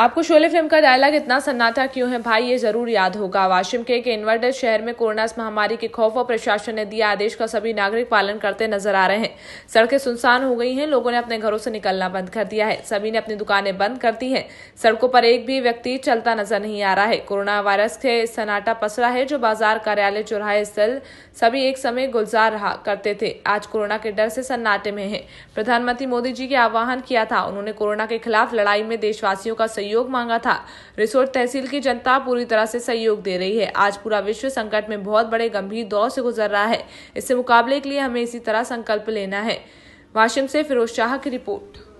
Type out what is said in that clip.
आपको शोले फिल्म का डायलॉग इतना सन्नाटा क्यों है भाई ये जरूर याद होगा वाशिम के एक इन्वर्टर शहर में कोरोना इस महामारी के खौफ और प्रशासन ने दिया आदेश का सभी नागरिक पालन करते नजर आ रहे हैं सड़कें सुनसान हो गई हैं लोगों ने अपने घरों से निकलना बंद कर दिया है सभी ने अपनी दुकानें बंद कर दी है सड़कों पर एक भी व्यक्ति चलता नजर नहीं आ रहा है कोरोना वायरस के सन्नाटा पसरा है जो बाजार कार्यालय चौराहे स्थल सभी एक समय गुलजार रहा करते थे आज कोरोना के डर से सन्नाटे में है प्रधानमंत्री मोदी जी के आह्वान किया था उन्होंने कोरोना के खिलाफ लड़ाई में देशवासियों का सहयोग मांगा था रिसोर्ट तहसील की जनता पूरी तरह से सहयोग दे रही है आज पूरा विश्व संकट में बहुत बड़े गंभीर दौर से गुजर रहा है इससे मुकाबले के लिए हमें इसी तरह संकल्प लेना है वाशिम से फिरोज शाह की रिपोर्ट